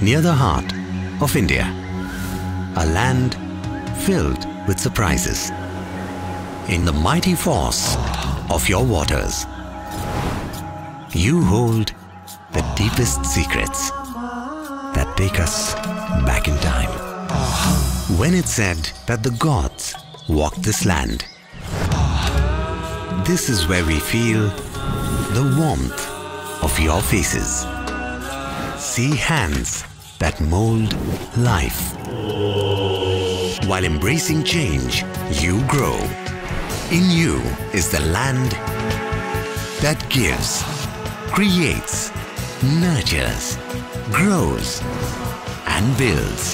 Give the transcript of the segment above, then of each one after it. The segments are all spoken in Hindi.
near the heart of India, a land filled with surprises. In the mighty force of your waters, you hold the deepest secrets that take us back in time. When it's said that the gods walked this land, this is where we feel the warmth of your faces see hands that mold life. While embracing change, you grow. In you is the land that gives, creates, nurtures, grows, and builds.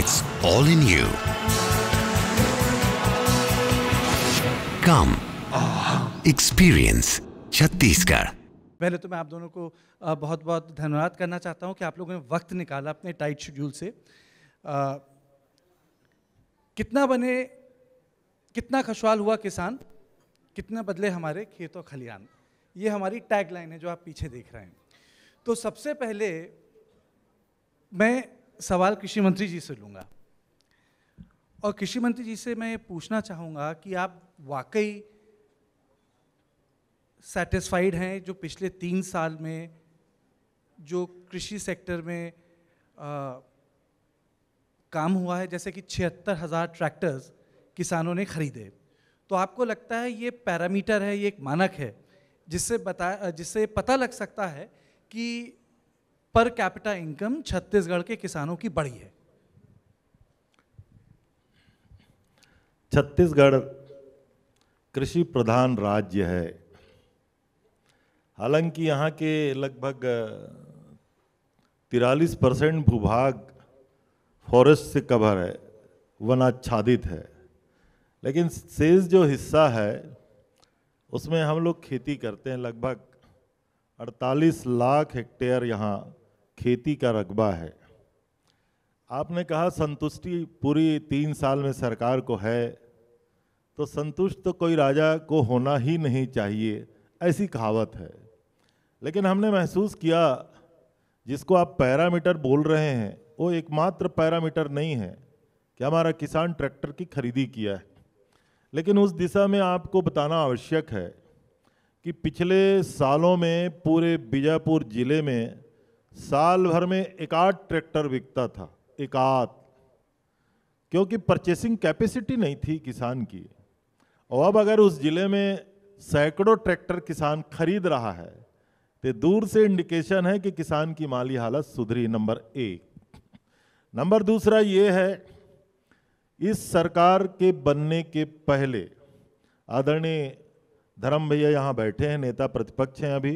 It's all in you. Come, experience Chhattisgarh. पहले तो मैं आप दोनों को बहुत बहुत धन्यवाद करना चाहता हूँ कि आप लोगों ने वक्त निकाला अपने टाइट शेड्यूल से आ, कितना बने कितना खुशहाल हुआ किसान कितना बदले हमारे खेतों खलिहान ये हमारी टैगलाइन है जो आप पीछे देख रहे हैं तो सबसे पहले मैं सवाल कृषि मंत्री जी से लूँगा और कृषि मंत्री जी से मैं पूछना चाहूँगा कि आप वाकई सेटिस्फाइड हैं जो पिछले तीन साल में जो कृषि सेक्टर में आ, काम हुआ है जैसे कि छिहत्तर हज़ार ट्रैक्टर्स किसानों ने ख़रीदे तो आपको लगता है ये पैरामीटर है ये एक मानक है जिससे बता जिससे पता लग सकता है कि पर कैपिटा इनकम छत्तीसगढ़ के किसानों की बढ़ी है छत्तीसगढ़ कृषि प्रधान राज्य है हालांकि यहाँ के लगभग तिरालीस परसेंट भूभाग फॉरेस्ट से कवर है वनाच्छादित है लेकिन शेष जो हिस्सा है उसमें हम लोग खेती करते हैं लगभग 48 लाख हेक्टेयर यहाँ खेती का रकबा है आपने कहा संतुष्टि पूरी तीन साल में सरकार को है तो संतुष्ट तो कोई राजा को होना ही नहीं चाहिए ऐसी कहावत है लेकिन हमने महसूस किया जिसको आप पैरामीटर बोल रहे हैं वो एकमात्र पैरामीटर नहीं है कि हमारा किसान ट्रैक्टर की खरीदी किया है लेकिन उस दिशा में आपको बताना आवश्यक है कि पिछले सालों में पूरे बीजापुर ज़िले में साल भर में एक आध ट्रैक्टर बिकता था एक आध क्योंकि परचेसिंग कैपेसिटी नहीं थी किसान की और अब अगर उस ज़िले में सैकड़ों ट्रैक्टर किसान खरीद रहा है तो दूर से इंडिकेशन है कि किसान की माली हालत सुधरी नंबर एक नंबर दूसरा ये है इस सरकार के बनने के पहले आदरणीय धर्म भैया यहाँ बैठे हैं नेता प्रतिपक्ष हैं अभी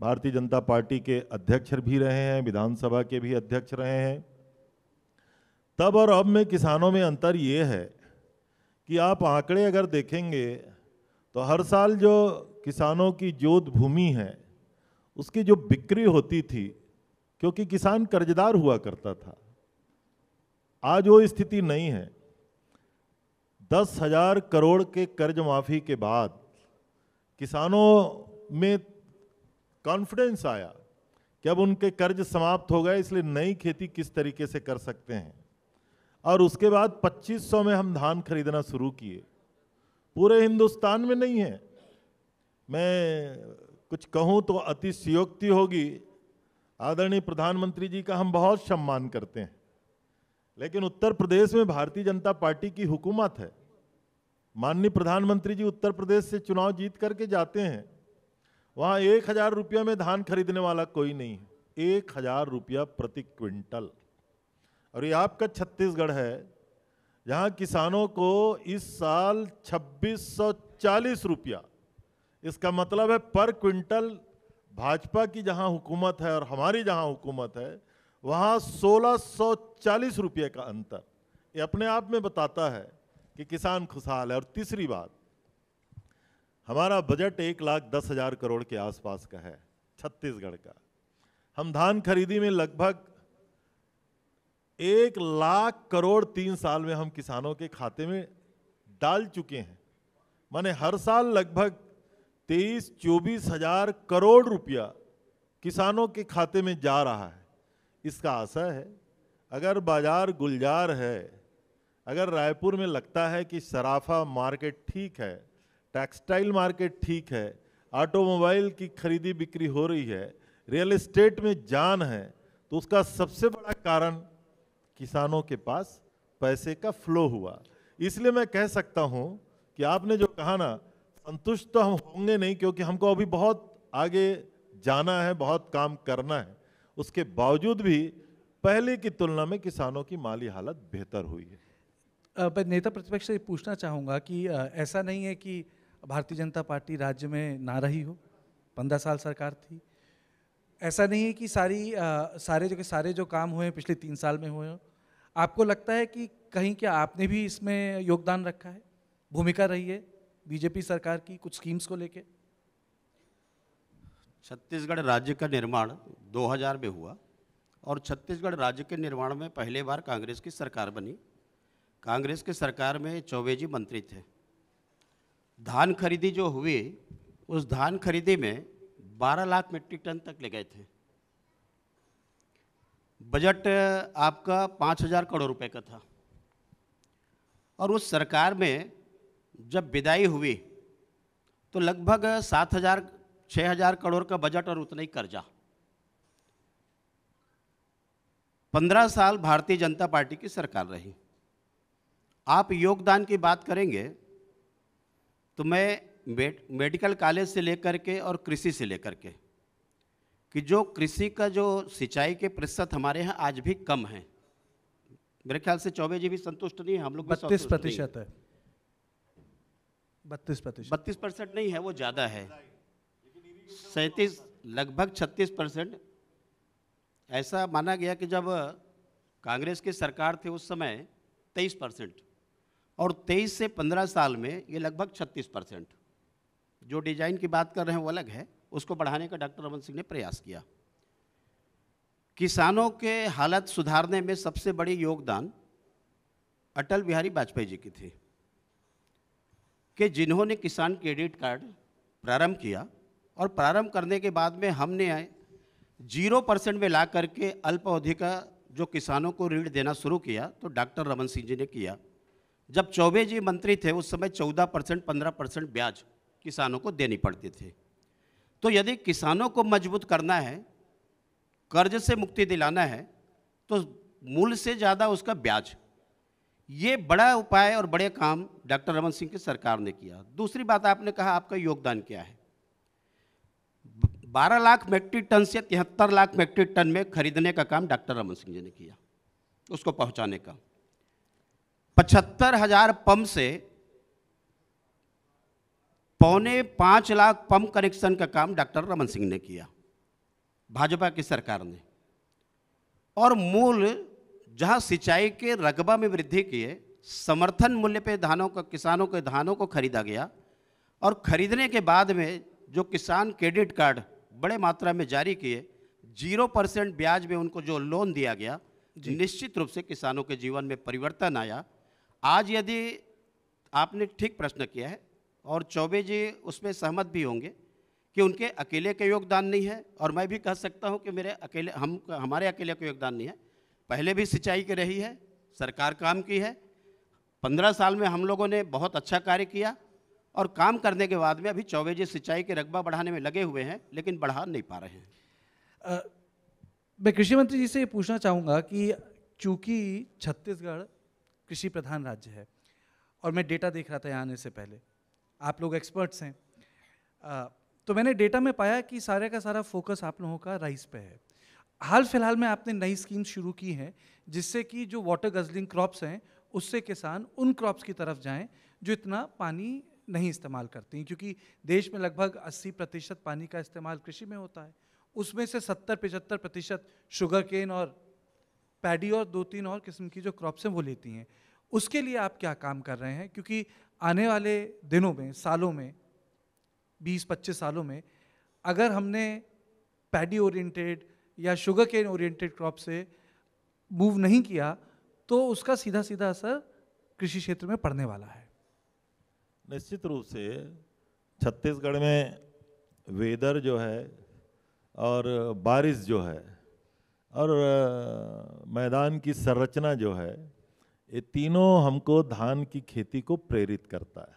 भारतीय जनता पार्टी के अध्यक्ष भी रहे हैं विधानसभा के भी अध्यक्ष रहे हैं तब और अब में किसानों में अंतर ये है कि आप आंकड़े अगर देखेंगे तो हर साल जो किसानों की जोत भूमि है उसकी जो बिक्री होती थी क्योंकि किसान कर्जदार हुआ करता था आज वो स्थिति नहीं है दस हजार करोड़ के कर्ज माफी के बाद किसानों में कॉन्फिडेंस आया कि अब उनके कर्ज समाप्त हो गए इसलिए नई खेती किस तरीके से कर सकते हैं और उसके बाद 2500 में हम धान खरीदना शुरू किए पूरे हिंदुस्तान में नहीं है मैं कुछ कहूँ तो अतिशयोक्ति होगी आदरणीय प्रधानमंत्री जी का हम बहुत सम्मान करते हैं लेकिन उत्तर प्रदेश में भारतीय जनता पार्टी की हुकूमत है माननीय प्रधानमंत्री जी उत्तर प्रदेश से चुनाव जीत करके जाते हैं वहाँ एक हज़ार रुपया में धान खरीदने वाला कोई नहीं है एक हज़ार रुपया प्रति क्विंटल और ये आपका छत्तीसगढ़ है जहाँ किसानों को इस साल छब्बीस सौ चालीस रुपया इसका मतलब है पर क्विंटल भाजपा की जहां हुकूमत है और हमारी जहां हुकूमत है वहां 1640 रुपये का अंतर ये अपने आप में बताता है कि किसान खुशहाल है और तीसरी बात हमारा बजट एक लाख दस हज़ार करोड़ के आसपास का है छत्तीसगढ़ का हम धान खरीदी में लगभग एक लाख करोड़ तीन साल में हम किसानों के खाते में डाल चुके हैं माने हर साल लगभग तेईस चौबीस हजार करोड़ रुपया किसानों के खाते में जा रहा है इसका आशा है अगर बाजार गुलजार है अगर रायपुर में लगता है कि सराफा मार्केट ठीक है टेक्सटाइल मार्केट ठीक है ऑटोमोबाइल की खरीदी बिक्री हो रही है रियल एस्टेट में जान है तो उसका सबसे बड़ा कारण किसानों के पास पैसे का फ्लो हुआ इसलिए मैं कह सकता हूं कि आपने जो कहा ना संतुष्ट तो हम होंगे नहीं क्योंकि हमको अभी बहुत आगे जाना है बहुत काम करना है उसके बावजूद भी पहले की तुलना में किसानों की माली हालत बेहतर हुई है नेता प्रतिपक्ष से पूछना चाहूँगा कि ऐसा नहीं है कि भारतीय जनता पार्टी राज्य में ना रही हो पंद्रह साल सरकार थी ऐसा नहीं है कि सारी आ, सारे जो के सारे जो काम हुए पिछले तीन साल में हुए आपको लगता है कि कहीं क्या आपने भी इसमें योगदान रखा है भूमिका रही है बीजेपी सरकार की कुछ स्कीम्स को लेके छत्तीसगढ़ राज्य का निर्माण 2000 में हुआ और छत्तीसगढ़ राज्य के निर्माण में पहले बार कांग्रेस की सरकार बनी कांग्रेस की सरकार में चौबे जी मंत्री थे धान खरीदी जो हुई उस धान खरीदी में 12 लाख मीट्रिक टन तक ले गए थे बजट आपका 5000 करोड़ रुपए का था और उस सरकार में जब विदाई हुई तो लगभग सात हजार छः हजार करोड़ का बजट और उतना ही कर्जा पंद्रह साल भारतीय जनता पार्टी की सरकार रही आप योगदान की बात करेंगे तो मैं मेडिकल कॉलेज से लेकर के और कृषि से लेकर के कि जो कृषि का जो सिंचाई के प्रतिशत हमारे यहाँ आज भी कम है मेरे ख्याल से चौबे जी भी संतुष्ट नहीं है हम लोग बत्तीस प्रतिशत है बत्तीस प्रतिशत बत्तीस परसेंट नहीं है वो ज़्यादा है सैंतीस लगभग छत्तीस परसेंट ऐसा माना गया कि जब कांग्रेस की सरकार थी उस समय तेईस परसेंट और तेईस से पंद्रह साल में ये लगभग छत्तीस परसेंट जो डिजाइन की बात कर रहे हैं वो अलग है उसको बढ़ाने का डॉक्टर रमन सिंह ने प्रयास किया किसानों के हालत सुधारने में सबसे बड़ी योगदान अटल बिहारी वाजपेयी जी की थी कि जिन्होंने किसान क्रेडिट कार्ड प्रारंभ किया और प्रारंभ करने के बाद में हमने आए जीरो परसेंट में ला करके अल्पावधि का जो किसानों को ऋण देना शुरू किया तो डॉक्टर रमन सिंह जी ने किया जब चौबे जी मंत्री थे उस समय चौदह परसेंट पंद्रह परसेंट ब्याज किसानों को देनी पड़ती थी तो यदि किसानों को मजबूत करना है कर्ज से मुक्ति दिलाना है तो मूल से ज़्यादा उसका ब्याज ये बड़ा उपाय और बड़े काम डॉक्टर रमन सिंह की सरकार ने किया दूसरी बात आपने कहा आपका योगदान क्या है 12 लाख मेट्रिक टन से तिहत्तर लाख मेट्रिक टन में खरीदने का काम डॉक्टर रमन सिंह जी ने किया उसको पहुंचाने का पचहत्तर हजार पंप से पौने पांच लाख पंप कनेक्शन का काम डॉक्टर रमन सिंह ने किया भाजपा की सरकार ने और मूल जहां सिंचाई के रकबा में वृद्धि किए समर्थन मूल्य पे धानों का किसानों के धानों को खरीदा गया और खरीदने के बाद में जो किसान क्रेडिट कार्ड बड़े मात्रा में जारी किए जीरो परसेंट ब्याज में उनको जो लोन दिया गया निश्चित रूप से किसानों के जीवन में परिवर्तन आया आज यदि आपने ठीक प्रश्न किया है और चौबे जी उसमें सहमत भी होंगे कि उनके अकेले का योगदान नहीं है और मैं भी कह सकता हूं कि मेरे अकेले हम हमारे अकेले का योगदान नहीं है पहले भी सिंचाई की रही है सरकार काम की है पंद्रह साल में हम लोगों ने बहुत अच्छा कार्य किया और काम करने के बाद में अभी चौबेजे सिंचाई के रकबा बढ़ाने में लगे हुए हैं लेकिन बढ़ा नहीं पा रहे हैं मैं कृषि मंत्री जी से ये पूछना चाहूँगा कि चूँकि छत्तीसगढ़ कृषि प्रधान राज्य है और मैं डेटा देख रहा था यहाँ आने से पहले आप लोग एक्सपर्ट्स हैं आ, तो मैंने डेटा में पाया कि सारे का सारा फोकस आप लोगों का राइस पे है हाल फिलहाल में आपने नई स्कीम शुरू की है जिससे कि जो वाटर गजलिंग क्रॉप्स हैं उससे किसान उन क्रॉप्स की तरफ जाएं जो इतना पानी नहीं इस्तेमाल करती क्योंकि देश में लगभग 80 प्रतिशत पानी का इस्तेमाल कृषि में होता है उसमें से 70 पचहत्तर प्रतिशत शुगर केन और पैडी और दो तीन और किस्म की जो क्रॉप्स हैं वो लेती हैं उसके लिए आप क्या काम कर रहे हैं क्योंकि आने वाले दिनों में सालों में 20-25 सालों में अगर हमने पैडी ओरिएंटेड या शुगर केन ओरिएंटेड क्रॉप से मूव नहीं किया तो उसका सीधा सीधा असर कृषि क्षेत्र में पड़ने वाला है निश्चित रूप से छत्तीसगढ़ में वेदर जो है और बारिश जो है और मैदान की संरचना जो है ये तीनों हमको धान की खेती को प्रेरित करता है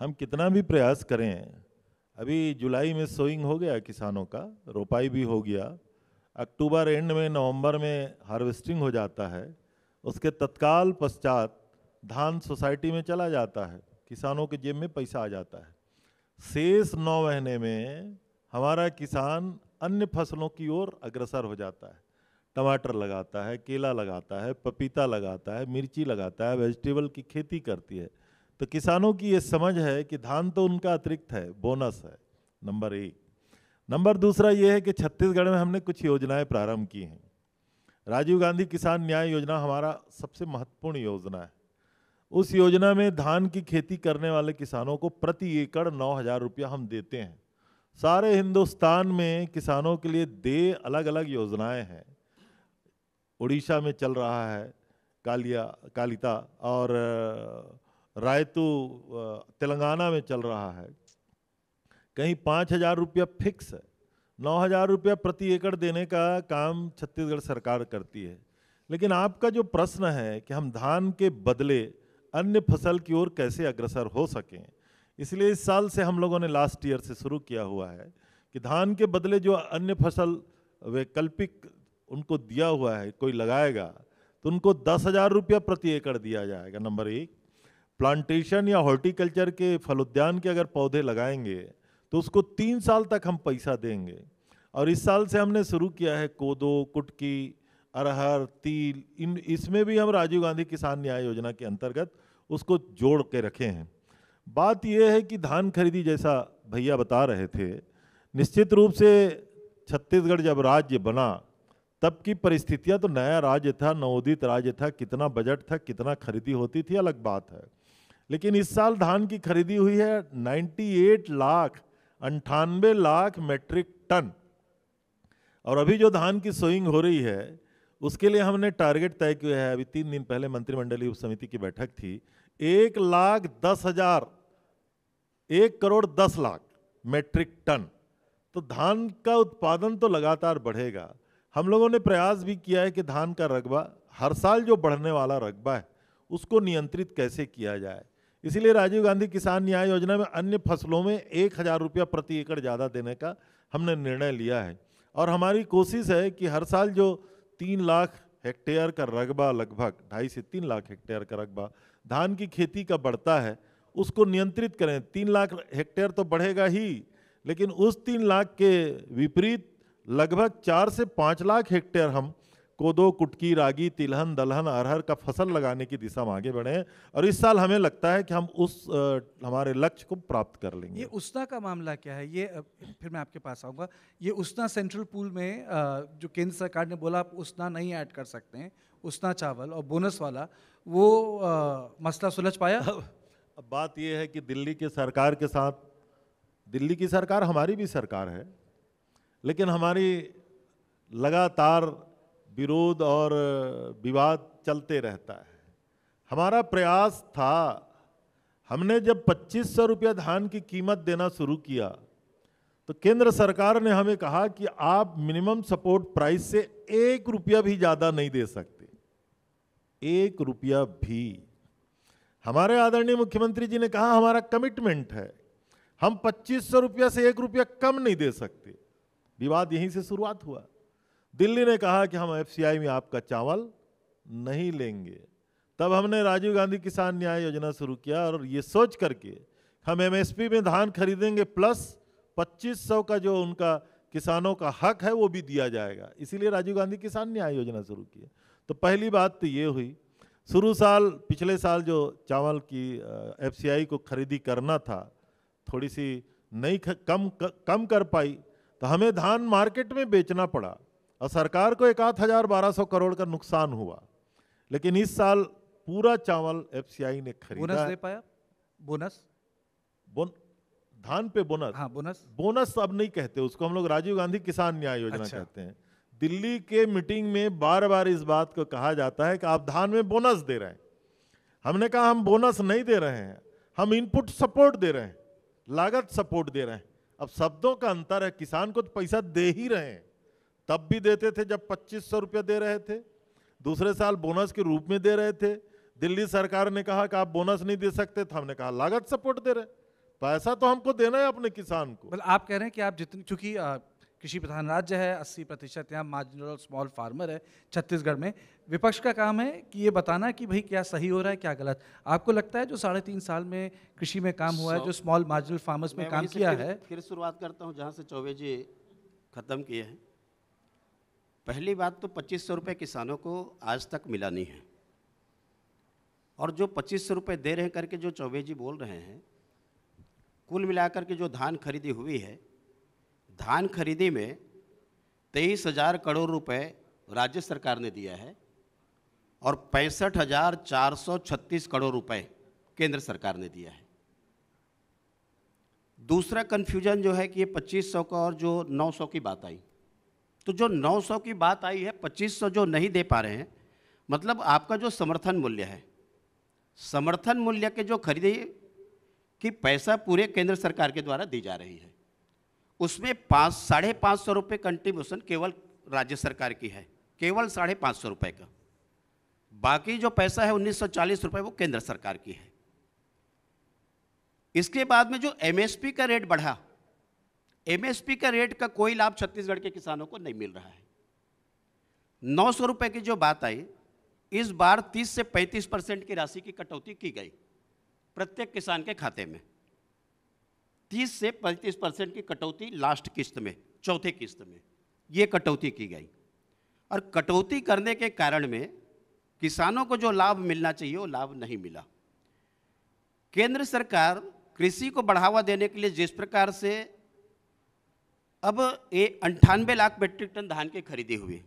हम कितना भी प्रयास करें अभी जुलाई में सोइंग हो गया किसानों का रोपाई भी हो गया अक्टूबर एंड में नवंबर में हार्वेस्टिंग हो जाता है उसके तत्काल पश्चात धान सोसाइटी में चला जाता है किसानों के जेब में पैसा आ जाता है शेष नौ महीने में हमारा किसान अन्य फसलों की ओर अग्रसर हो जाता है टमाटर लगाता है केला लगाता है पपीता लगाता है मिर्ची लगाता है वेजिटेबल की खेती करती है तो किसानों की ये समझ है कि धान तो उनका अतिरिक्त है बोनस है नंबर एक नंबर दूसरा ये है कि छत्तीसगढ़ में हमने कुछ योजनाएं प्रारंभ की हैं राजीव गांधी किसान न्याय योजना हमारा सबसे महत्वपूर्ण योजना है उस योजना में धान की खेती करने वाले किसानों को प्रति एकड़ नौ हज़ार रुपया हम देते हैं सारे हिंदुस्तान में किसानों के लिए दे अलग अलग योजनाएं हैं उड़ीसा में चल रहा है कालिया कालिता और रायतू तेलंगाना में चल रहा है कहीं पाँच हज़ार रुपया फिक्स है नौ हज़ार रुपया प्रति एकड़ देने का काम छत्तीसगढ़ सरकार करती है लेकिन आपका जो प्रश्न है कि हम धान के बदले अन्य फसल की ओर कैसे अग्रसर हो सकें इसलिए इस साल से हम लोगों ने लास्ट ईयर से शुरू किया हुआ है कि धान के बदले जो अन्य फसल वैकल्पिक उनको दिया हुआ है कोई लगाएगा तो उनको दस हज़ार रुपया प्रति एकड़ दिया जाएगा नंबर एक प्लांटेशन या हॉर्टिकल्चर के फलोद्यान के अगर पौधे लगाएंगे तो उसको तीन साल तक हम पैसा देंगे और इस साल से हमने शुरू किया है कोदो कुटकी अरहर तिल इन इसमें भी हम राजीव गांधी किसान न्याय योजना के अंतर्गत उसको जोड़ के रखे हैं बात यह है कि धान खरीदी जैसा भैया बता रहे थे निश्चित रूप से छत्तीसगढ़ जब राज्य बना तब की परिस्थितियाँ तो नया राज्य था नवोदित राज्य था कितना बजट था कितना खरीदी होती थी अलग बात है लेकिन इस साल धान की खरीदी हुई है 98 लाख अंठानबे लाख मेट्रिक टन और अभी जो धान की सोइंग हो रही है उसके लिए हमने टारगेट तय किया है अभी तीन दिन पहले मंत्रिमंडलीय उप समिति की बैठक थी एक लाख दस हजार एक करोड़ दस लाख मेट्रिक टन तो धान का उत्पादन तो लगातार बढ़ेगा हम लोगों ने प्रयास भी किया है कि धान का रकबा हर साल जो बढ़ने वाला रकबा है उसको नियंत्रित कैसे किया जाए इसीलिए राजीव गांधी किसान न्याय योजना में अन्य फसलों में एक हज़ार रुपया प्रति एकड़ ज़्यादा देने का हमने निर्णय लिया है और हमारी कोशिश है कि हर साल जो तीन लाख हेक्टेयर का रकबा लगभग ढाई से तीन लाख हेक्टेयर का रकबा धान की खेती का बढ़ता है उसको नियंत्रित करें तीन लाख हेक्टेयर तो बढ़ेगा ही लेकिन उस तीन लाख के विपरीत लगभग चार से पाँच लाख हेक्टेयर हम कोदो कुटकी रागी तिलहन दलहन अरहर का फसल लगाने की दिशा में आगे बढ़े और इस साल हमें लगता है कि हम उस आ, हमारे लक्ष्य को प्राप्त कर लेंगे ये उसना का मामला क्या है ये फिर मैं आपके पास आऊँगा ये उसना सेंट्रल पूल में आ, जो केंद्र सरकार ने बोला आप उसना नहीं ऐड कर सकते हैं उसना चावल और बोनस वाला वो आ, मसला सुलझ पाया अब बात यह है कि दिल्ली के सरकार के साथ दिल्ली की सरकार हमारी भी सरकार है लेकिन हमारी लगातार विरोध और विवाद चलते रहता है हमारा प्रयास था हमने जब पच्चीस सौ रुपया धान की कीमत देना शुरू किया तो केंद्र सरकार ने हमें कहा कि आप मिनिमम सपोर्ट प्राइस से एक रुपया भी ज़्यादा नहीं दे सकते एक रुपया भी हमारे आदरणीय मुख्यमंत्री जी ने कहा हमारा कमिटमेंट है हम पच्चीस सौ रुपया से एक रुपया कम नहीं दे सकते विवाद यहीं से शुरुआत हुआ दिल्ली ने कहा कि हम एफसीआई में आपका चावल नहीं लेंगे तब हमने राजीव गांधी किसान न्याय योजना शुरू किया और ये सोच करके हम एमएसपी में धान खरीदेंगे प्लस 2500 का जो उनका किसानों का हक है वो भी दिया जाएगा इसीलिए राजीव गांधी किसान न्याय योजना शुरू की तो पहली बात तो ये हुई शुरू साल पिछले साल जो चावल की एफसीआई को खरीदी करना था थोड़ी सी नहीं कम कम कर पाई तो हमें धान मार्केट में बेचना पड़ा और सरकार को एक आध हज़ार बारह सौ करोड़ का नुकसान हुआ लेकिन इस साल पूरा चावल एफसीआई ने खरीदा बोनस दे पाया बोनस बोन धान पे बोनस हाँ बोनस बोनस अब नहीं कहते उसको हम लोग राजीव गांधी किसान न्याय योजना अच्छा। कहते हैं दिल्ली के मीटिंग में बार बार इस बात को कहा जाता है कि आप धान में बोनस दे रहे हैं हमने कहा हम बोनस नहीं दे रहे हैं हम इनपुट सपोर्ट दे रहे हैं लागत सपोर्ट दे रहे हैं अब शब्दों का अंतर है किसान को तो पैसा दे ही रहे हैं तब भी देते थे जब पच्चीस सौ रुपया दे रहे थे दूसरे साल बोनस के रूप में दे रहे थे दिल्ली सरकार ने कहा कि आप बोनस नहीं दे सकते तो हमने कहा लागत सपोर्ट दे रहे पैसा तो हमको देना है अपने किसान को मतलब आप कह रहे हैं कि आप जितनी चूंकि कृषि प्रधान राज्य है अस्सी प्रतिशत यहाँ मार्जिनल स्मॉल फार्मर है छत्तीसगढ़ में विपक्ष का काम है कि ये बताना कि भाई क्या सही हो रहा है क्या गलत आपको लगता है जो साढ़े तीन साल में कृषि में काम हुआ है जो स्मॉल मार्जिनल फार्मर्स में काम किया फिर, है फिर शुरुआत करता हूँ जहाँ से चौबे जी खत्म किए हैं पहली बात तो पच्चीस सौ रुपये किसानों को आज तक मिला नहीं है और जो पच्चीस सौ रुपये दे रहे करके जो चौबे जी बोल रहे हैं कुल मिलाकर के जो धान खरीदी हुई है धान खरीदी में तेईस हज़ार करोड़ रुपए राज्य सरकार ने दिया है और पैंसठ हज़ार चार सौ छत्तीस करोड़ रुपए केंद्र सरकार ने दिया है दूसरा कन्फ्यूजन जो है कि ये पच्चीस सौ का और जो नौ सौ की बात आई तो जो 900 की बात आई है 2500 जो नहीं दे पा रहे हैं मतलब आपका जो समर्थन मूल्य है समर्थन मूल्य के जो खरीदे की पैसा पूरे केंद्र सरकार के द्वारा दी जा रही है उसमें पाँच साढ़े पाँच सौ रुपये कंट्रीब्यूशन केवल राज्य सरकार की है केवल साढ़े पाँच सौ रुपये का बाकी जो पैसा है उन्नीस सौ चालीस रुपये वो केंद्र सरकार की है इसके बाद में जो एमएसपी का रेट बढ़ा एमएसपी का रेट का कोई लाभ छत्तीसगढ़ के किसानों को नहीं मिल रहा है नौ सौ रुपए की जो बात आई इस बार 30 से 35 परसेंट की राशि की कटौती की गई प्रत्येक किसान के खाते में 30 से 35 परसेंट की कटौती लास्ट किस्त में चौथे किस्त में ये कटौती की गई और कटौती करने के कारण में किसानों को जो लाभ मिलना चाहिए वो लाभ नहीं मिला केंद्र सरकार कृषि को बढ़ावा देने के लिए जिस प्रकार से अब ये अंठानवे लाख मेट्रिक टन धान के खरीदे हुए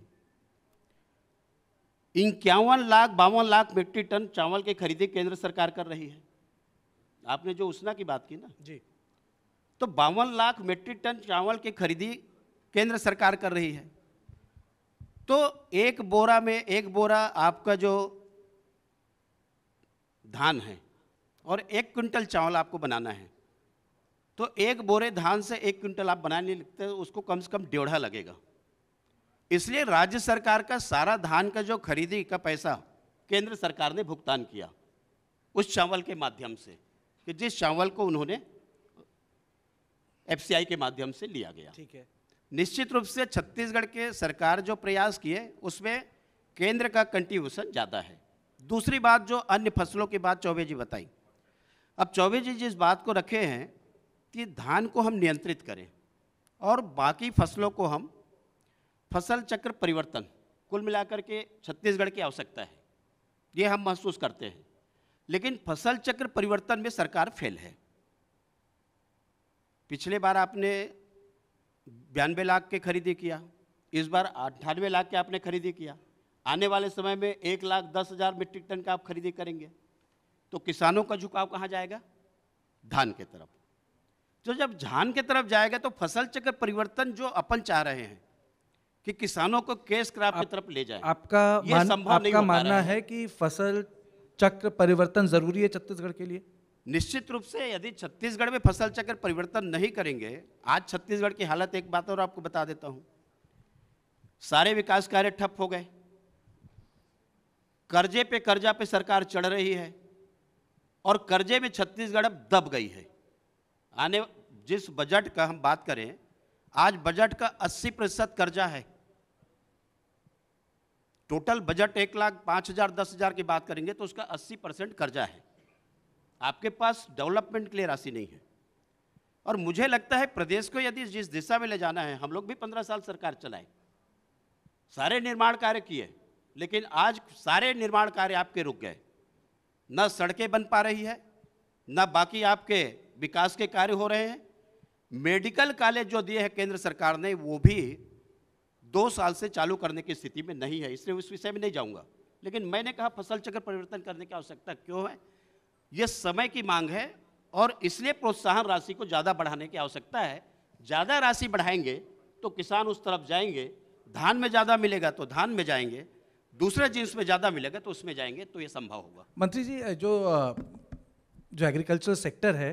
इक्यावन लाख बावन लाख मेट्रिक टन चावल के खरीदे केंद्र सरकार कर रही है आपने जो उसना की बात की ना जी तो बावन लाख मेट्रिक टन चावल के खरीदी केंद्र सरकार कर रही है तो एक बोरा में एक बोरा आपका जो धान है और एक क्विंटल चावल आपको बनाना है तो एक बोरे धान से एक क्विंटल आप बनाने लगते हो उसको कम से कम डेढ़ा लगेगा इसलिए राज्य सरकार का सारा धान का जो खरीदी का पैसा केंद्र सरकार ने भुगतान किया उस चावल के माध्यम से कि जिस चावल को उन्होंने एफ के माध्यम से लिया गया ठीक है निश्चित रूप से छत्तीसगढ़ के सरकार जो प्रयास किए उसमें केंद्र का कंट्रीब्यूशन ज़्यादा है दूसरी बात जो अन्य फसलों की बात चौबे जी बताई अब चौबे जी जिस बात को रखे हैं कि धान को हम नियंत्रित करें और बाकी फसलों को हम फसल चक्र परिवर्तन कुल मिलाकर के छत्तीसगढ़ की आवश्यकता है ये हम महसूस करते हैं लेकिन फसल चक्र परिवर्तन में सरकार फेल है पिछले बार आपने बयानवे लाख के खरीदी किया इस बार अट्ठानवे लाख के आपने खरीदी किया आने वाले समय में एक लाख दस हज़ार मीट्रिक टन का आप खरीदी करेंगे तो किसानों का झुकाव कहाँ जाएगा धान के तरफ जो तो जब झान के तरफ जाएगा तो फसल चक्र परिवर्तन जो अपन चाह रहे हैं कि किसानों को केस क्राप की तरफ ले जाए आपका मान, संभव आपका मानना है कि फसल चक्र परिवर्तन जरूरी है छत्तीसगढ़ के लिए निश्चित रूप से यदि छत्तीसगढ़ में फसल चक्र परिवर्तन नहीं करेंगे आज छत्तीसगढ़ की हालत एक बात और आपको बता देता हूँ सारे विकास कार्य ठप हो गए कर्जे पे कर्जा पे सरकार चढ़ रही है और कर्जे में छत्तीसगढ़ अब दब गई है आने जिस बजट का हम बात करें आज बजट का 80 प्रतिशत कर्जा है टोटल बजट एक लाख पाँच हज़ार दस हज़ार की बात करेंगे तो उसका 80 परसेंट कर्जा है आपके पास डेवलपमेंट के लिए राशि नहीं है और मुझे लगता है प्रदेश को यदि जिस दिशा में ले जाना है हम लोग भी पंद्रह साल सरकार चलाए सारे निर्माण कार्य किए लेकिन आज सारे निर्माण कार्य आपके रुक गए न सड़कें बन पा रही है न बाकी आपके विकास के कार्य हो रहे हैं मेडिकल कॉलेज जो दिए हैं केंद्र सरकार ने वो भी दो साल से चालू करने की स्थिति में नहीं है इसलिए उस विषय में नहीं जाऊंगा लेकिन मैंने कहा फसल चक्र परिवर्तन करने की आवश्यकता क्यों है ये समय की मांग है और इसलिए प्रोत्साहन राशि को ज़्यादा बढ़ाने की आवश्यकता है ज़्यादा राशि बढ़ाएंगे तो किसान उस तरफ जाएंगे धान में ज़्यादा मिलेगा तो धान में जाएंगे दूसरे जींस में ज़्यादा मिलेगा तो उसमें जाएंगे तो ये संभव होगा मंत्री जी जो जो एग्रीकल्चर सेक्टर है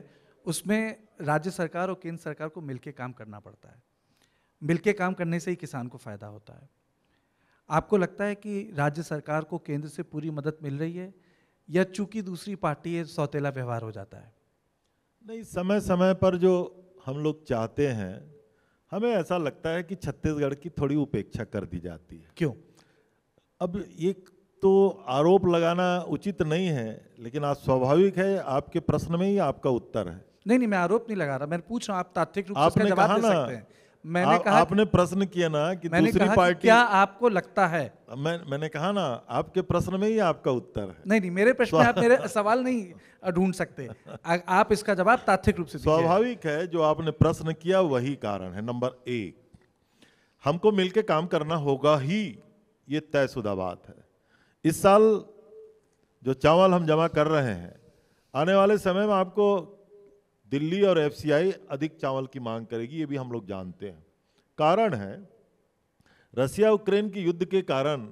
उसमें राज्य सरकार और केंद्र सरकार को मिलकर काम करना पड़ता है मिलकर काम करने से ही किसान को फ़ायदा होता है आपको लगता है कि राज्य सरकार को केंद्र से पूरी मदद मिल रही है या चूंकि दूसरी पार्टी है सौतेला व्यवहार हो जाता है नहीं समय समय पर जो हम लोग चाहते हैं हमें ऐसा लगता है कि छत्तीसगढ़ की थोड़ी उपेक्षा कर दी जाती है क्यों अब ये तो आरोप लगाना उचित नहीं है लेकिन आज स्वाभाविक है आपके प्रश्न में ही आपका उत्तर है नहीं नहीं मैं आरोप नहीं लगा रहा मैं पूछ रहा हूँ आप तात्विक रूप से जवाब दे सकते हैं मैंने आ, कहा आपने प्रश्न किया ना कि दूसरी पार्टी क्या आपको लगता है मैं मैंने कहा ना आपके प्रश्न में ही आपका उत्तर है नहीं नहीं मेरे प्रश्न आप मेरे सवाल नहीं ढूंढ सकते आ, आप इसका जवाब तात्विक रूप से स्वाभाविक है जो आपने प्रश्न किया वही कारण है नंबर एक हमको मिलकर काम करना होगा ही ये तयशुदा बात है इस साल जो चावल हम जमा कर रहे हैं आने वाले समय में आपको दिल्ली और एफसीआई अधिक चावल की मांग करेगी ये भी हम लोग जानते हैं कारण है रसिया यूक्रेन की युद्ध के कारण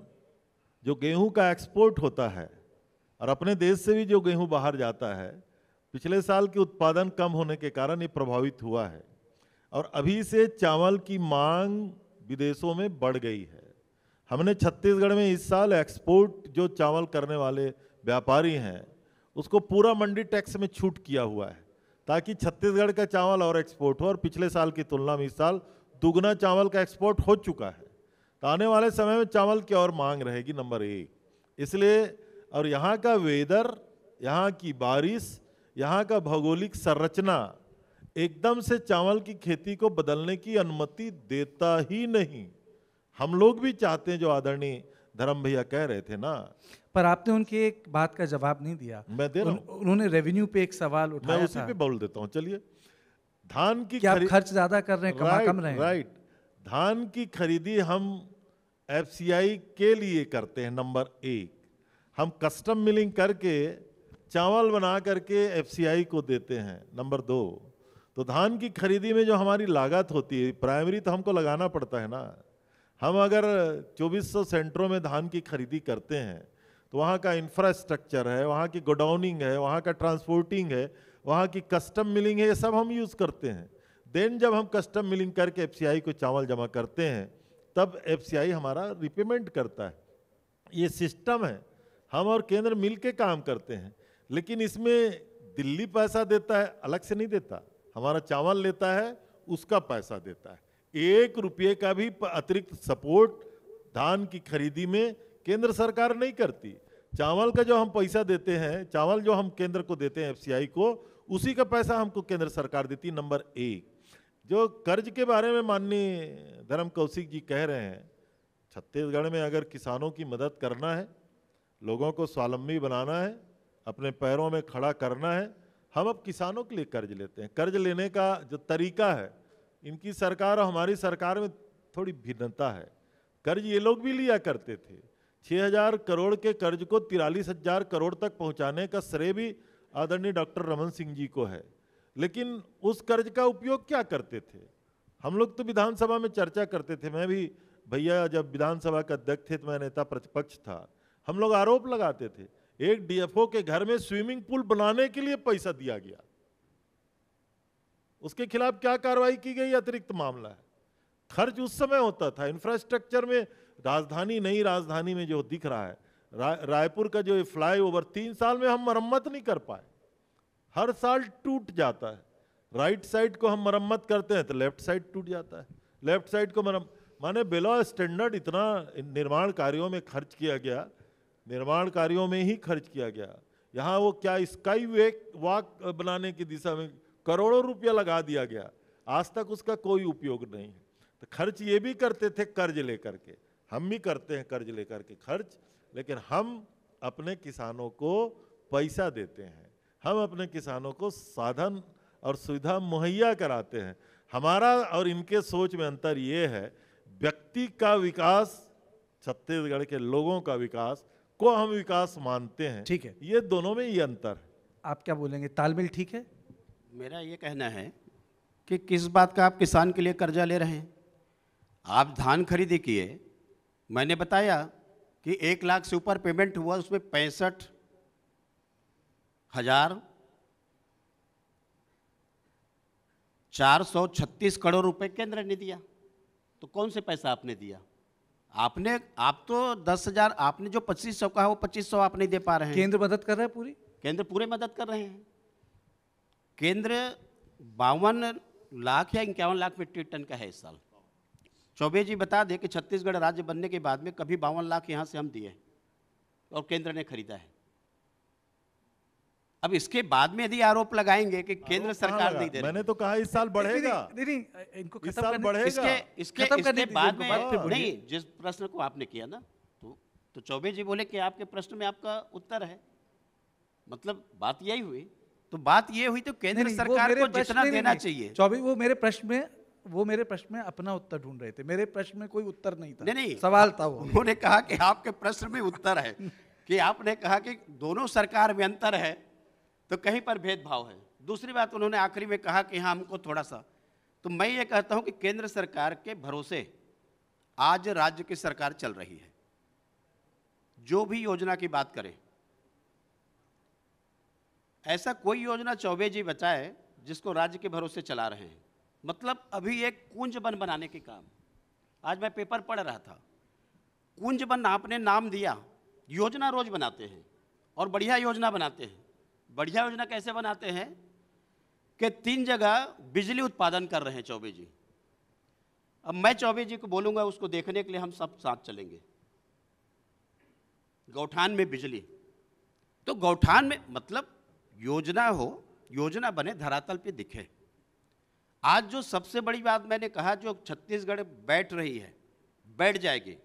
जो गेहूं का एक्सपोर्ट होता है और अपने देश से भी जो गेहूं बाहर जाता है पिछले साल के उत्पादन कम होने के कारण ये प्रभावित हुआ है और अभी से चावल की मांग विदेशों में बढ़ गई है हमने छत्तीसगढ़ में इस साल एक्सपोर्ट जो चावल करने वाले व्यापारी हैं उसको पूरा मंडी टैक्स में छूट किया हुआ है ताकि छत्तीसगढ़ का चावल और एक्सपोर्ट हो और पिछले साल की तुलना में इस साल दुगना चावल का एक्सपोर्ट हो चुका है तो आने वाले समय में चावल की और मांग रहेगी नंबर एक इसलिए और यहाँ का वेदर यहाँ की बारिश यहाँ का भौगोलिक संरचना एकदम से चावल की खेती को बदलने की अनुमति देता ही नहीं हम लोग भी चाहते हैं जो आदरणीय धर्म भैया कह रहे थे ना पर आपने उनके एक बात का जवाब नहीं दिया मैं दे रहा हूं। उन, उन्होंने रेवेन्यू पे एक सवाल उठाया मैं उसी था। पे बोल देता हूं चलिए धान की क्या खरी... खर्च ज्यादा कर रहे हैं कमा कम रहे हैं राइट धान की खरीदी हम एफ के लिए करते हैं नंबर एक हम कस्टम मिलिंग करके चावल बना करके एफ को देते हैं नंबर दो तो धान की खरीदी में जो हमारी लागत होती है प्राइमरी तो हमको लगाना पड़ता है ना हम अगर 2400 सेंटरों में धान की खरीदी करते हैं तो वहाँ का इंफ्रास्ट्रक्चर है वहाँ की गोडाउनिंग है वहाँ का ट्रांसपोर्टिंग है वहाँ की कस्टम मिलिंग है ये सब हम यूज़ करते हैं देन जब हम कस्टम मिलिंग करके एफ को चावल जमा करते हैं तब एफ हमारा रिपेमेंट करता है ये सिस्टम है हम और केंद्र मिल के काम करते हैं लेकिन इसमें दिल्ली पैसा देता है अलग से नहीं देता हमारा चावल लेता है उसका पैसा देता है एक रुपये का भी अतिरिक्त सपोर्ट धान की खरीदी में केंद्र सरकार नहीं करती चावल का जो हम पैसा देते हैं चावल जो हम केंद्र को देते हैं एफसीआई को उसी का पैसा हमको केंद्र सरकार देती नंबर एक जो कर्ज के बारे में माननीय धर्म कौशिक जी कह रहे हैं छत्तीसगढ़ में अगर किसानों की मदद करना है लोगों को स्वावलंबी बनाना है अपने पैरों में खड़ा करना है हम अब किसानों के लिए कर्ज लेते हैं कर्ज लेने का जो तरीका है इनकी सरकार और हमारी सरकार में थोड़ी भिन्नता है कर्ज ये लोग भी लिया करते थे 6000 करोड़ के कर्ज को तिरालीस करोड़ तक पहुंचाने का श्रेय भी आदरणीय डॉक्टर रमन सिंह जी को है लेकिन उस कर्ज का उपयोग क्या करते थे हम लोग तो विधानसभा में चर्चा करते थे मैं भी भैया जब विधानसभा का अध्यक्ष थे तो मैं नेता प्रतिपक्ष था हम लोग आरोप लगाते थे एक डीएफओ के घर में स्विमिंग पूल बनाने के लिए पैसा दिया गया उसके खिलाफ क्या कार्रवाई की गई अतिरिक्त मामला है खर्च उस समय होता था इंफ्रास्ट्रक्चर में राजधानी नई राजधानी में जो दिख रहा है रा, रायपुर का जो फ्लाई ओवर तीन साल में हम मरम्मत नहीं कर पाए हर साल टूट जाता है राइट साइड को हम मरम्मत करते हैं तो लेफ्ट साइड टूट जाता है लेफ्ट साइड को मरम माने बिलो स्टैंडर्ड इतना निर्माण कार्यों में खर्च किया गया निर्माण कार्यों में ही खर्च किया गया यहाँ वो क्या स्काई वे वॉक बनाने की दिशा में करोड़ों रुपया लगा दिया गया आज तक उसका कोई उपयोग नहीं है तो खर्च ये भी करते थे कर्ज लेकर के हम भी करते हैं कर्ज लेकर के खर्च लेकिन हम अपने किसानों को पैसा देते हैं हम अपने किसानों को साधन और सुविधा मुहैया कराते हैं हमारा और इनके सोच में अंतर ये है व्यक्ति का विकास छत्तीसगढ़ के लोगों का विकास को हम विकास मानते हैं ठीक है ये दोनों में ये अंतर है आप क्या बोलेंगे तालमेल ठीक है मेरा ये कहना है कि किस बात का आप किसान के लिए कर्जा ले रहे हैं आप धान खरीदी किए मैंने बताया कि एक लाख से ऊपर पेमेंट हुआ उसमें पैंसठ हजार चार सौ छत्तीस करोड़ रुपए केंद्र ने दिया तो कौन से पैसा आपने दिया आपने आप तो दस हजार आपने जो पच्चीस सौ कहा वो पच्चीस सौ आप नहीं दे पा रहे हैं केंद्र मदद कर रहा है पूरी केंद्र पूरे मदद कर रहे हैं केंद्र बावन लाख या इक्यावन लाख मीट्रिक टन का है इस साल चौबे जी बता दें कि छत्तीसगढ़ राज्य बनने के बाद में कभी बावन लाख यहाँ से हम दिए और केंद्र ने खरीदा है अब इसके बाद में यदि आरोप लगाएंगे कि केंद्र सरकार नहीं दे मैंने तो कहा इस साल बढ़ेगा नहीं इनको खत्म साल बढ़ेगा इसके इसके, इसके बाद में नहीं जिस प्रश्न को आपने किया ना तो तो चौबे जी बोले कि आपके प्रश्न में आपका उत्तर है मतलब बात यही हुई तो बात ये हुई तो केंद्र सरकार को जितना देना चाहिए चौबे वो मेरे प्रश्न में वो मेरे प्रश्न में अपना उत्तर ढूंढ रहे थे मेरे प्रश्न में कोई उत्तर नहीं था नहीं सवाल था वो उन्होंने कहा कि आपके प्रश्न में उत्तर है कि आपने कहा कि दोनों सरकार में अंतर है तो कहीं पर भेदभाव है दूसरी बात उन्होंने आखिरी में कहा कि हाँ हमको थोड़ा सा तो मैं ये कहता हूँ कि केंद्र सरकार के भरोसे आज राज्य की सरकार चल रही है जो भी योजना की बात करें ऐसा कोई योजना चौबे जी बचाए जिसको राज्य के भरोसे चला रहे हैं मतलब अभी एक कुंज बन बनाने के काम आज मैं पेपर पढ़ रहा था कुंज बन आपने नाम दिया योजना रोज बनाते हैं और बढ़िया योजना बनाते हैं बढ़िया योजना कैसे बनाते हैं कि तीन जगह बिजली उत्पादन कर रहे हैं चौबे जी अब मैं चौबे जी को बोलूँगा उसको देखने के लिए हम सब साथ चलेंगे गौठान में बिजली तो गौठान में मतलब योजना हो योजना बने धरातल पे दिखे आज जो सबसे बड़ी बात मैंने कहा जो छत्तीसगढ़ बैठ रही है बैठ जाएगी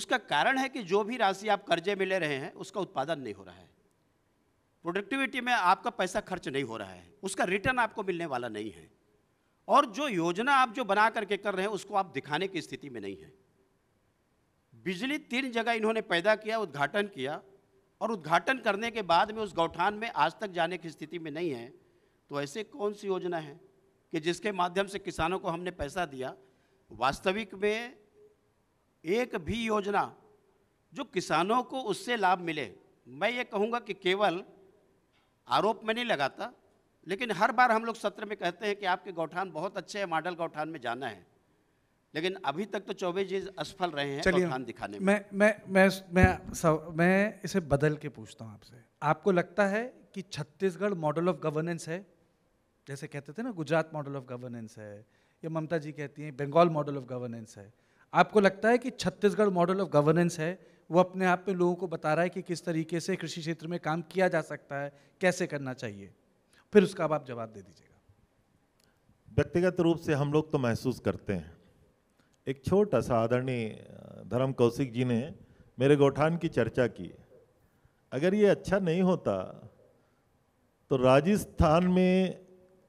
उसका कारण है कि जो भी राशि आप कर्जे में ले रहे हैं उसका उत्पादन नहीं हो रहा है प्रोडक्टिविटी में आपका पैसा खर्च नहीं हो रहा है उसका रिटर्न आपको मिलने वाला नहीं है और जो योजना आप जो बना करके कर रहे हैं उसको आप दिखाने की स्थिति में नहीं है बिजली तीन जगह इन्होंने पैदा किया उद्घाटन किया और उद्घाटन करने के बाद में उस गौठान में आज तक जाने की स्थिति में नहीं है तो ऐसे कौन सी योजना है कि जिसके माध्यम से किसानों को हमने पैसा दिया वास्तविक में एक भी योजना जो किसानों को उससे लाभ मिले मैं ये कहूँगा कि केवल आरोप में नहीं लगाता लेकिन हर बार हम लोग सत्र में कहते हैं कि आपके गौठान बहुत अच्छे हैं मॉडल गौठान में जाना है लेकिन अभी तक तो चौबे जी असफल रहे हैं गौठान दिखाने में मैं मैं मैं मैं सव, मैं इसे बदल के पूछता हूँ आपसे आपको लगता है कि छत्तीसगढ़ मॉडल ऑफ गवर्नेंस है जैसे कहते थे ना गुजरात मॉडल ऑफ गवर्नेंस है या ममता जी कहती हैं बंगाल मॉडल ऑफ गवर्नेंस है आपको लगता है कि छत्तीसगढ़ मॉडल ऑफ गवर्नेंस है वो अपने आप में लोगों को बता रहा है कि किस तरीके से कृषि क्षेत्र में काम किया जा सकता है कैसे करना चाहिए फिर उसका आप जवाब दे दीजिएगा व्यक्तिगत रूप से हम लोग तो महसूस करते हैं एक छोटा सा आदरणीय धर्म कौशिक जी ने मेरे गौठान की चर्चा की अगर ये अच्छा नहीं होता तो राजस्थान में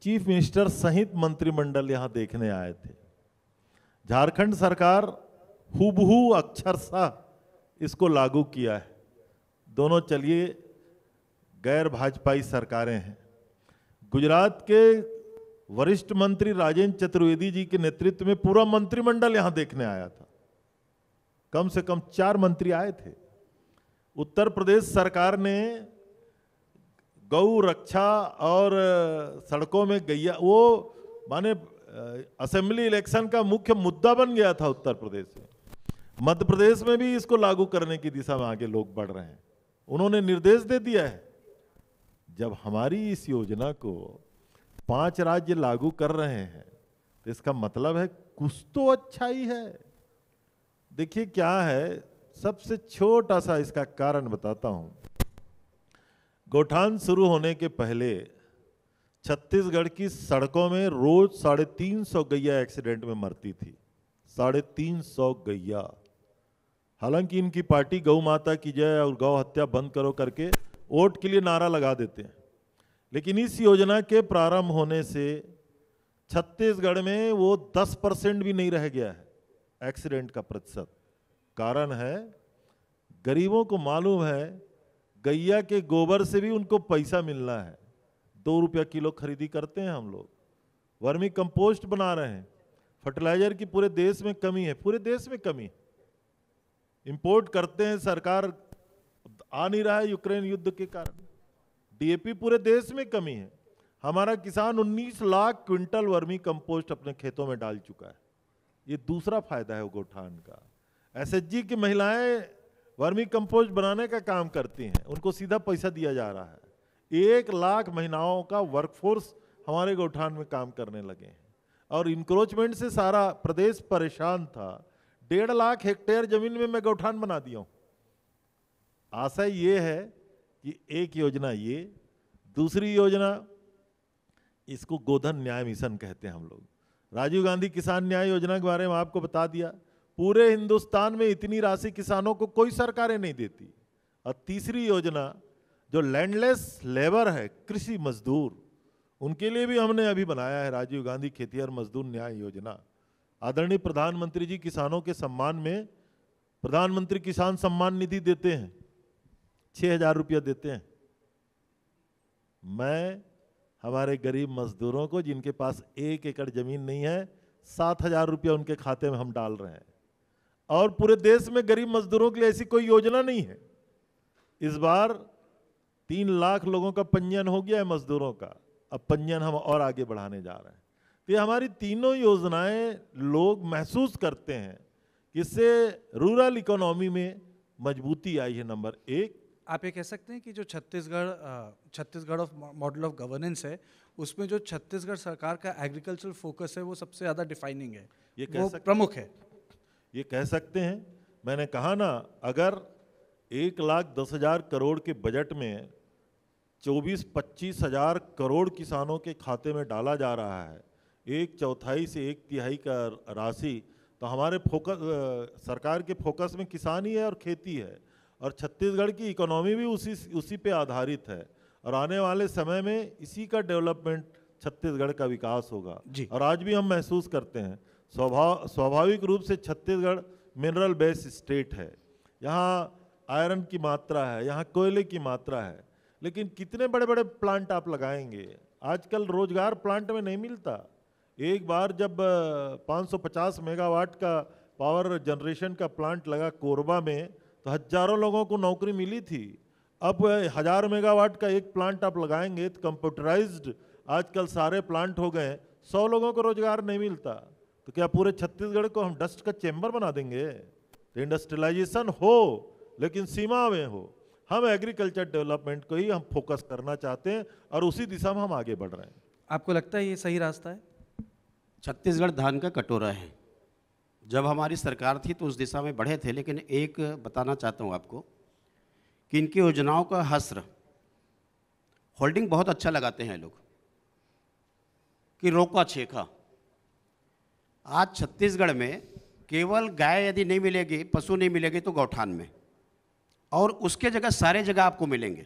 चीफ मिनिस्टर सहित मंत्रिमंडल यहाँ देखने आए थे झारखंड सरकार हुबहू अक्षरशा इसको लागू किया है दोनों चलिए गैर भाजपाई सरकारें हैं गुजरात के वरिष्ठ मंत्री राजेंद्र चतुर्वेदी जी के नेतृत्व में पूरा मंत्रिमंडल यहाँ देखने आया था कम से कम चार मंत्री आए थे उत्तर प्रदेश सरकार ने गऊ रक्षा और सड़कों में गैया वो माने असेंबली इलेक्शन का मुख्य मुद्दा बन गया था उत्तर प्रदेश में मध्य प्रदेश में भी इसको लागू करने की दिशा में आगे लोग बढ़ रहे हैं उन्होंने निर्देश दे दिया है जब हमारी इस योजना को पांच राज्य लागू कर रहे हैं तो इसका मतलब है कुछ तो अच्छा ही है देखिए क्या है सबसे छोटा सा इसका कारण बताता हूं गौठान शुरू होने के पहले छत्तीसगढ़ की सड़कों में रोज साढ़े तीन सौ गैया एक्सीडेंट में मरती थी साढ़े तीन सौ गैया हालांकि इनकी पार्टी गौ माता की जय और गौ हत्या बंद करो करके वोट के लिए नारा लगा देते हैं लेकिन इस योजना के प्रारंभ होने से छत्तीसगढ़ में वो 10 परसेंट भी नहीं रह गया है एक्सीडेंट का प्रतिशत कारण है गरीबों को मालूम है गैया के गोबर से भी उनको पैसा मिलना है दो रुपया किलो खरीदी करते हैं हम लोग वर्मी कंपोस्ट बना रहे हैं फर्टिलाइजर की पूरे देश में कमी है पूरे देश में कमी है इम्पोर्ट करते हैं सरकार आ नहीं रहा है यूक्रेन युद्ध के कारण डीएपी पूरे देश में कमी है हमारा किसान 19 लाख क्विंटल वर्मी कंपोस्ट अपने खेतों में डाल चुका है ये दूसरा फायदा है गोठान का एसएचजी की महिलाएं वर्मी कंपोस्ट बनाने का काम करती हैं उनको सीधा पैसा दिया जा रहा है एक लाख महिलाओं का वर्कफोर्स हमारे गौठान में काम करने लगे हैं और इंक्रोचमेंट से सारा प्रदेश परेशान था डेढ़ लाख हेक्टेयर जमीन में मैं गौठान बना दिया हूँ आशा ये है कि एक योजना ये दूसरी योजना इसको गोधन न्याय मिशन कहते हैं हम लोग राजीव गांधी किसान न्याय योजना के बारे में आपको बता दिया पूरे हिंदुस्तान में इतनी राशि किसानों को कोई सरकारें नहीं देती और तीसरी योजना जो लैंडलेस लेबर है कृषि मजदूर उनके लिए भी हमने अभी बनाया है राजीव गांधी खेती और मजदूर न्याय योजना आदरणीय प्रधानमंत्री जी किसानों के सम्मान में प्रधानमंत्री किसान सम्मान निधि देते हैं छः हजार रुपया देते हैं मैं हमारे गरीब मजदूरों को जिनके पास एक एकड़ ज़मीन नहीं है सात हजार रुपया उनके खाते में हम डाल रहे हैं और पूरे देश में गरीब मजदूरों के लिए ऐसी कोई योजना नहीं है इस बार तीन लाख लोगों का पंजीयन हो गया है मजदूरों का अब पंजीयन हम और आगे बढ़ाने जा रहे हैं तो ये हमारी तीनों योजनाएं लोग महसूस करते हैं कि इससे रूरल इकोनॉमी में मजबूती आई है नंबर एक आप ये कह सकते हैं कि जो Chhattisgarh Chhattisgarh of model of governance है उसमें जो छत्तीसगढ़ सरकार का एग्रीकल्चर फोकस है वो सबसे ज़्यादा डिफाइनिंग है ये वो प्रमुख है ये कह सकते हैं मैंने कहा ना अगर एक लाख दस हज़ार करोड़ के बजट में चौबीस पच्चीस हज़ार करोड़ किसानों के खाते में डाला जा रहा है एक चौथाई से एक तिहाई का राशि तो हमारे फोकस सरकार के फोकस में किसान ही है और खेती है और छत्तीसगढ़ की इकोनॉमी भी उसी उसी पे आधारित है और आने वाले समय में इसी का डेवलपमेंट छत्तीसगढ़ का विकास होगा और आज भी हम महसूस करते हैं स्वभाव स्वाभाविक रूप से छत्तीसगढ़ मिनरल बेस्ड स्टेट है यहाँ आयरन की मात्रा है यहाँ कोयले की मात्रा है लेकिन कितने बड़े बड़े प्लांट आप लगाएंगे आजकल रोजगार प्लांट में नहीं मिलता एक बार जब 550 मेगावाट का पावर जनरेशन का प्लांट लगा कोरबा में तो हजारों लोगों को नौकरी मिली थी अब हज़ार मेगावाट का एक प्लांट आप लगाएंगे तो कंप्यूटराइज्ड आजकल सारे प्लांट हो गए सौ लोगों को रोज़गार नहीं मिलता तो क्या पूरे छत्तीसगढ़ को हम डस्ट का चैम्बर बना देंगे तो इंडस्ट्रियलाइजेशन हो लेकिन सीमा में हो हम एग्रीकल्चर डेवलपमेंट को ही हम फोकस करना चाहते हैं और उसी दिशा में हम आगे बढ़ रहे हैं आपको लगता है ये सही रास्ता है छत्तीसगढ़ धान का कटोरा है जब हमारी सरकार थी तो उस दिशा में बढ़े थे लेकिन एक बताना चाहता हूँ आपको कि इनकी योजनाओं का हस्र होल्डिंग बहुत अच्छा लगाते हैं लोग कि रोका छेखा आज छत्तीसगढ़ में केवल गाय यदि नहीं मिलेगी पशु नहीं मिलेगी तो गौठान में और उसके जगह सारे जगह आपको मिलेंगे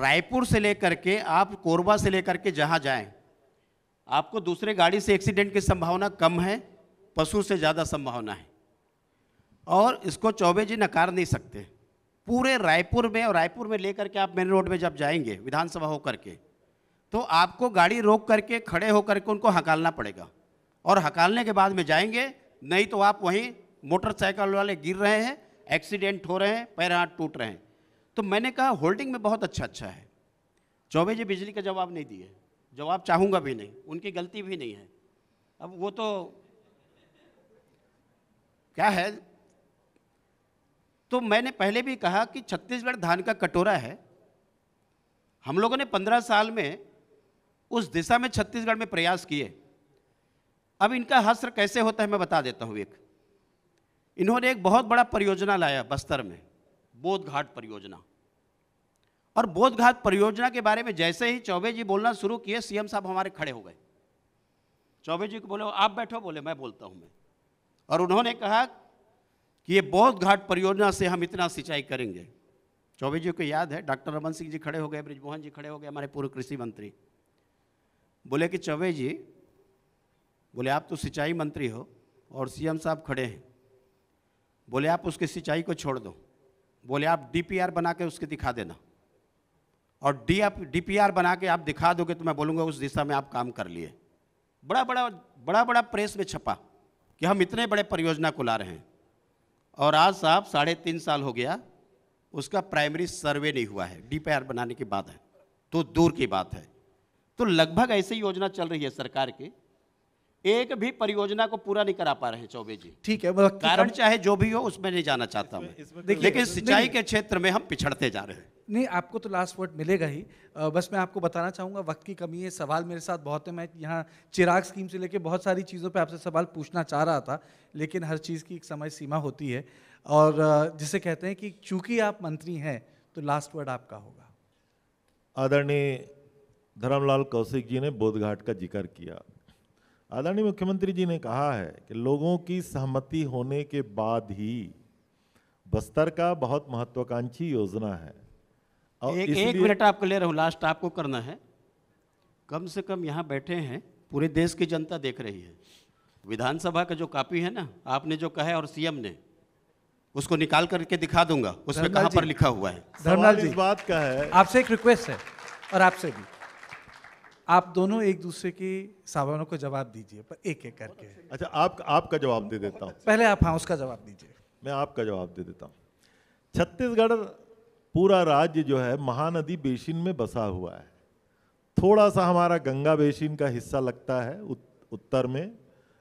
रायपुर से लेकर के आप कोरबा से लेकर के जहाँ जाएं आपको दूसरे गाड़ी से एक्सीडेंट की संभावना कम है पशु से ज़्यादा संभावना है और इसको चौबे जी नकार नहीं सकते पूरे रायपुर में और रायपुर में लेकर के आप मेन रोड में जब जाएंगे विधानसभा होकर के तो आपको गाड़ी रोक करके खड़े होकर के उनको हकालना पड़ेगा और हकालने के बाद में जाएंगे नहीं तो आप वहीं मोटरसाइकिल वाले गिर रहे हैं एक्सीडेंट हो रहे हैं पैर हाथ टूट रहे हैं तो मैंने कहा होल्डिंग में बहुत अच्छा अच्छा है चौबे जी बिजली का जवाब नहीं दिए जवाब चाहूँगा भी नहीं उनकी गलती भी नहीं है अब वो तो क्या है तो मैंने पहले भी कहा कि छत्तीसगढ़ धान का कटोरा है हम लोगों ने पंद्रह साल में उस दिशा में छत्तीसगढ़ में प्रयास किए अब इनका हस्त्र कैसे होता है मैं बता देता हूँ एक इन्होंने एक बहुत बड़ा परियोजना लाया बस्तर में बोध घाट परियोजना और बोध घाट परियोजना के बारे में जैसे ही चौबे जी बोलना शुरू किए सीएम साहब हमारे खड़े हो गए चौबे जी को बोले आप बैठो बोले मैं बोलता हूँ मैं और उन्होंने कहा कि ये बोध घाट परियोजना से हम इतना सिंचाई करेंगे चौबे जी को याद है डॉक्टर रमन सिंह जी खड़े हो गए ब्रिजमोहन जी खड़े हो गए हमारे पूर्व कृषि मंत्री बोले कि चौबे जी बोले आप तो सिंचाई मंत्री हो और सीएम साहब खड़े हैं बोले आप उसके सिंचाई को छोड़ दो बोले आप डीपीआर बना के उसके दिखा देना और डी डीपीआर बना के आप दिखा दोगे तो मैं बोलूँगा उस दिशा में आप काम कर लिए बड़ा बड़ा बड़ा बड़ा प्रेस में छपा कि हम इतने बड़े परियोजना को ला रहे हैं और आज साहब साढ़े तीन साल हो गया उसका प्राइमरी सर्वे नहीं हुआ है डी बनाने की बात है तो दूर की बात है तो लगभग ऐसी योजना चल रही है सरकार की एक भी परियोजना को पूरा नहीं करा पा रहे चौबे जी ठीक है मतलब कारण चाहे जो भी हो उसमें नहीं जाना चाहता हूँ लेकिन सिंचाई के क्षेत्र में हम पिछड़ते जा रहे हैं नहीं आपको तो लास्ट वर्ड मिलेगा ही आ, बस मैं आपको बताना चाहूँगा वक्त की कमी है सवाल मेरे साथ बहुत है मैं यहाँ चिराग स्कीम से लेके बहुत सारी चीज़ों पे आपसे सवाल पूछना चाह रहा था लेकिन हर चीज़ की एक समय सीमा होती है और जिसे कहते हैं कि चूंकि आप मंत्री हैं तो लास्ट वर्ड आपका होगा आदरणीय धर्मलाल कौशिक जी ने बोधघाट का जिक्र किया आदरणीय मुख्यमंत्री जी ने कहा है कि लोगों की सहमति होने के बाद ही बस्तर का बहुत महत्वाकांक्षी योजना है और एक, एक मिनट आपको ले रहा हूँ लास्ट आपको करना है कम से कम यहाँ बैठे हैं पूरे देश की जनता देख रही है विधानसभा का जो कापी है ना आपने जो कहा है और सीएम ने उसको निकाल करके दिखा दूंगा उसमें कहाँ पर लिखा हुआ है इस बात का है आपसे एक रिक्वेस्ट है और आपसे भी आप दोनों एक दूसरे की सवालों को जवाब दीजिए पर एक एक करके अच्छा आप आपका जवाब दे देता हूँ पहले आप हाँ उसका जवाब दीजिए मैं आपका जवाब दे देता हूँ छत्तीसगढ़ पूरा राज्य जो है महानदी बेसिन में बसा हुआ है थोड़ा सा हमारा गंगा बेसिन का हिस्सा लगता है उत, उत्तर में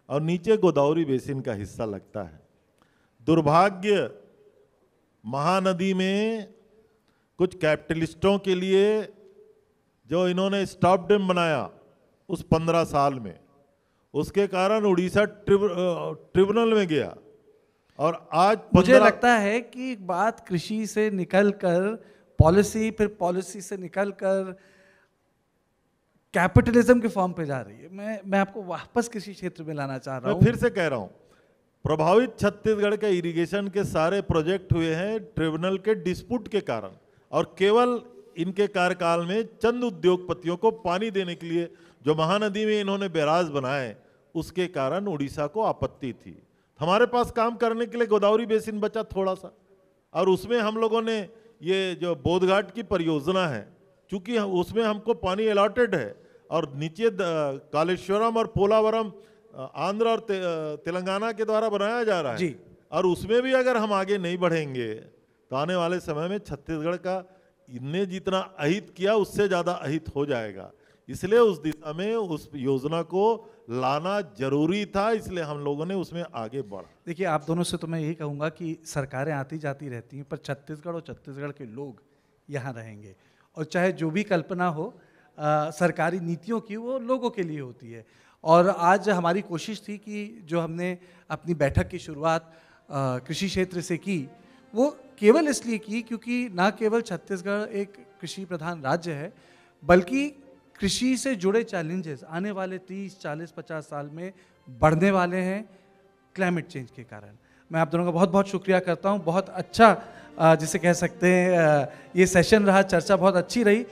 और नीचे गोदावरी बेसिन का हिस्सा लगता है दुर्भाग्य महानदी में कुछ कैपिटलिस्टों के लिए जो इन्होंने स्टॉप डैम बनाया उस पंद्रह साल में उसके कारण उड़ीसा ट्रिब्यूनल में गया और आज मुझे लगता है कि बात कृषि से निकल कर पॉलिसी फिर पॉलिसी से निकल कर कैपिटलिज्म के फॉर्म पे जा रही है मैं मैं आपको वापस कृषि क्षेत्र में लाना चाह रहा हूँ फिर से कह रहा हूँ प्रभावित छत्तीसगढ़ के इरिगेशन के सारे प्रोजेक्ट हुए हैं ट्रिब्यूनल के डिस्प्यूट के कारण और केवल इनके कार्यकाल में चंद उद्योगपतियों को पानी देने के लिए जो महानदी में इन्होंने बैराज बनाए उसके कारण उड़ीसा को आपत्ति थी हमारे पास काम करने के लिए गोदावरी बेसिन बचा थोड़ा सा और उसमें हम लोगों ने ये जो बोधघाट की परियोजना है चूँकि उसमें हमको पानी अलाटेड है और नीचे कालेश्वरम और पोलावरम आंध्र और ते, तेलंगाना के द्वारा बनाया जा रहा है जी। और उसमें भी अगर हम आगे नहीं बढ़ेंगे तो आने वाले समय में छत्तीसगढ़ का ने जितना अहित किया उससे ज़्यादा अहित हो जाएगा इसलिए उस दिशा में उस योजना को लाना जरूरी था इसलिए हम लोगों ने उसमें आगे बढ़ा देखिए आप दोनों से तो मैं यही कहूँगा कि सरकारें आती जाती रहती हैं पर छत्तीसगढ़ और छत्तीसगढ़ के लोग यहाँ रहेंगे और चाहे जो भी कल्पना हो आ, सरकारी नीतियों की वो लोगों के लिए होती है और आज हमारी कोशिश थी कि जो हमने अपनी बैठक की शुरुआत कृषि क्षेत्र से की वो केवल इसलिए की क्योंकि ना केवल छत्तीसगढ़ एक कृषि प्रधान राज्य है बल्कि कृषि से जुड़े चैलेंजेस आने वाले 30, 40, 50 साल में बढ़ने वाले हैं क्लाइमेट चेंज के कारण मैं आप दोनों का बहुत बहुत शुक्रिया करता हूँ बहुत अच्छा जिसे कह सकते हैं ये सेशन रहा चर्चा बहुत अच्छी रही